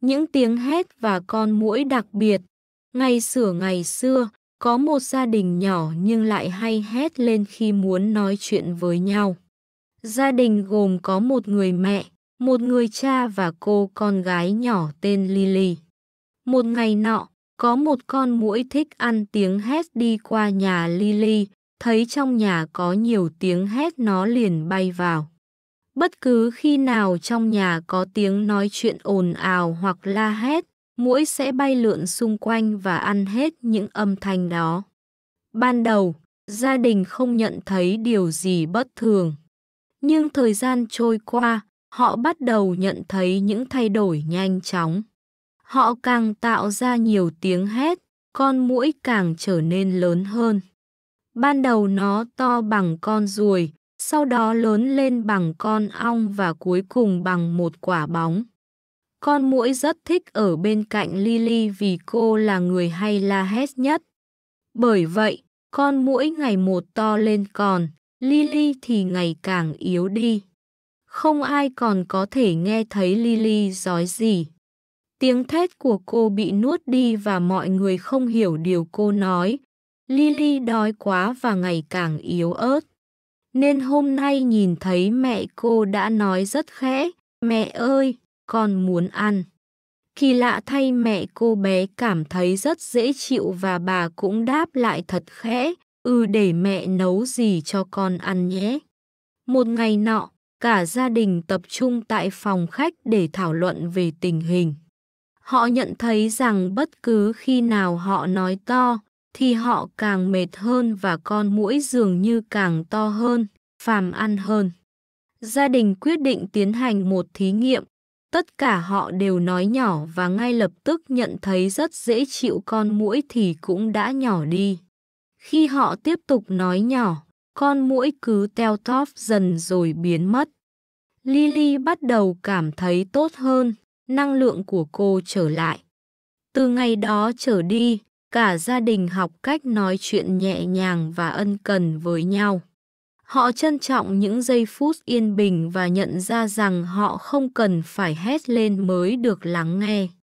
những tiếng hét và con muỗi đặc biệt. ngày sửa ngày xưa, có một gia đình nhỏ nhưng lại hay hét lên khi muốn nói chuyện với nhau. Gia đình gồm có một người mẹ, một người cha và cô con gái nhỏ tên Lily. Một ngày nọ, có một con muỗi thích ăn tiếng hét đi qua nhà Lily, thấy trong nhà có nhiều tiếng hét nó liền bay vào. Bất cứ khi nào trong nhà có tiếng nói chuyện ồn ào hoặc la hét, muỗi sẽ bay lượn xung quanh và ăn hết những âm thanh đó. Ban đầu, gia đình không nhận thấy điều gì bất thường. Nhưng thời gian trôi qua, họ bắt đầu nhận thấy những thay đổi nhanh chóng. Họ càng tạo ra nhiều tiếng hét, con muỗi càng trở nên lớn hơn. Ban đầu nó to bằng con ruồi, sau đó lớn lên bằng con ong và cuối cùng bằng một quả bóng. Con muỗi rất thích ở bên cạnh Lily vì cô là người hay la hét nhất. Bởi vậy, con muỗi ngày một to lên còn, Lily thì ngày càng yếu đi. Không ai còn có thể nghe thấy Lily nói gì. Tiếng thét của cô bị nuốt đi và mọi người không hiểu điều cô nói. Lily đói quá và ngày càng yếu ớt nên hôm nay nhìn thấy mẹ cô đã nói rất khẽ, mẹ ơi, con muốn ăn. Kỳ lạ thay mẹ cô bé cảm thấy rất dễ chịu và bà cũng đáp lại thật khẽ, ừ để mẹ nấu gì cho con ăn nhé. Một ngày nọ, cả gia đình tập trung tại phòng khách để thảo luận về tình hình. Họ nhận thấy rằng bất cứ khi nào họ nói to, thì họ càng mệt hơn và con mũi dường như càng to hơn, phàm ăn hơn. Gia đình quyết định tiến hành một thí nghiệm. Tất cả họ đều nói nhỏ và ngay lập tức nhận thấy rất dễ chịu con mũi thì cũng đã nhỏ đi. Khi họ tiếp tục nói nhỏ, con mũi cứ teo thóp dần rồi biến mất. Lily bắt đầu cảm thấy tốt hơn, năng lượng của cô trở lại. Từ ngày đó trở đi, cả gia đình học cách nói chuyện nhẹ nhàng và ân cần với nhau. Họ trân trọng những giây phút yên bình và nhận ra rằng họ không cần phải hét lên mới được lắng nghe.